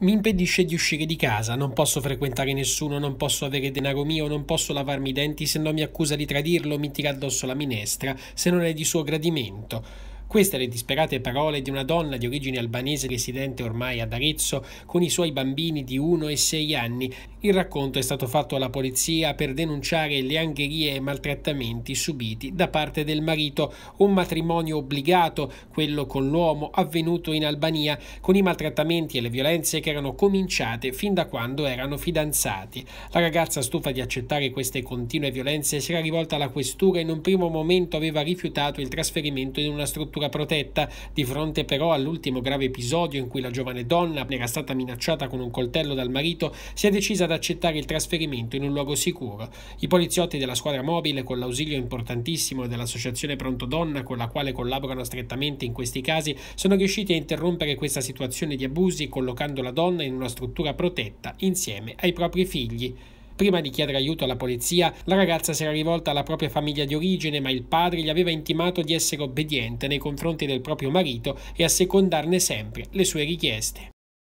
Mi impedisce di uscire di casa, non posso frequentare nessuno, non posso avere denaro mio, non posso lavarmi i denti, se no mi accusa di tradirlo, mi tira addosso la minestra, se non è di suo gradimento. Queste le disperate parole di una donna di origine albanese residente ormai ad Arezzo con i suoi bambini di 1 e 6 anni. Il racconto è stato fatto alla polizia per denunciare le angherie e maltrattamenti subiti da parte del marito, un matrimonio obbligato, quello con l'uomo avvenuto in Albania, con i maltrattamenti e le violenze che erano cominciate fin da quando erano fidanzati. La ragazza stufa di accettare queste continue violenze si era rivolta alla questura e in un primo momento aveva rifiutato il trasferimento in una struttura struttura protetta, di fronte però all'ultimo grave episodio in cui la giovane donna era stata minacciata con un coltello dal marito, si è decisa ad accettare il trasferimento in un luogo sicuro. I poliziotti della squadra mobile, con l'ausilio importantissimo dell'associazione Pronto Donna, con la quale collaborano strettamente in questi casi, sono riusciti a interrompere questa situazione di abusi collocando la donna in una struttura protetta insieme ai propri figli. Prima di chiedere aiuto alla polizia, la ragazza si era rivolta alla propria famiglia di origine, ma il padre gli aveva intimato di essere obbediente nei confronti del proprio marito e assecondarne sempre le sue richieste.